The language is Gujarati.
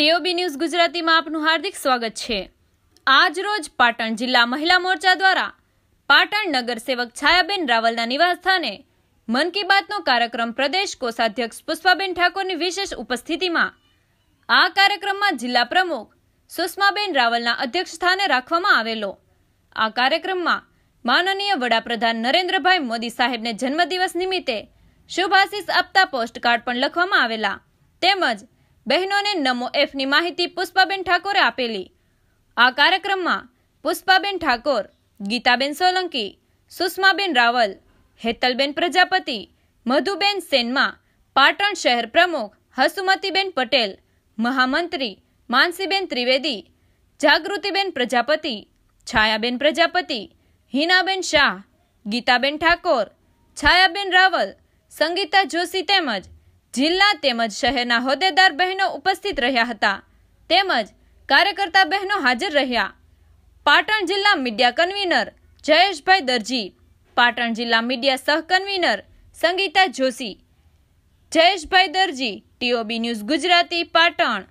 ટીઓબી ન્યૂઝ ગુજરાતીમાં આપનું હાર્દિક સ્વાગત છે આજ રોજ પાટણ જિલ્લા મહિલા મોરચા દ્વારા પાટણ નગરસેવક છાયાબેન રાવલના નિવાસસ્થાને મન કી બાતનો કાર્યક્રમ પ્રદેશ કોષાધ્યક્ષ પુષ્પાબેન ઠાકોરની વિશેષ ઉપસ્થિતિમાં આ કાર્યક્રમમાં જિલ્લા પ્રમુખ સુષ્માબેન રાવલના અધ્યક્ષસ્થાને રાખવામાં આવેલો આ કાર્યક્રમમાં માનનીય વડાપ્રધાન નરેન્દ્રભાઈ મોદી સાહેબને જન્મદિવસ નિમિત્તે શુભાશીષ આપતા પોસ્ટકાર્ડ પણ લખવામાં આવેલા તેમજ બહેનોને નમો એફની માહિતી પુષ્પાબેન ઠાકોરે આપેલી આ કાર્યક્રમમાં પુષ્પાબેન ઠાકોર ગીતાબેન સોલંકી સુષ્માબેન રાવલ હેતલબેન પ્રજાપતિ મધુબેન સેનમાં પાટણ શહેર પ્રમુખ હસુમતીબેન પટેલ મહામંત્રી માનસીબેન ત્રિવેદી જાગૃતિબેન પ્રજાપતિ છાયાબેન પ્રજાપતિ હિનાબેન શાહ ગીતાબેન ઠાકોર છાયાબેન રાવલ સંગીતા જોશી તેમજ જિલ્લા તેમજ શહેરના હોદ્દેદાર બહેનો ઉપસ્થિત રહ્યા હતા તેમજ કાર્યકર્તા બહેનો હાજર રહ્યા પાટણ જિલ્લા મીડિયા કન્વીનર જયેશભાઈ દરજી પાટણ જિલ્લા મીડિયા સહકન્વીનર સંગીતા જોશી જયેશભાઈ દરજી ટીઓબી ન્યૂઝ ગુજરાતી પાટણ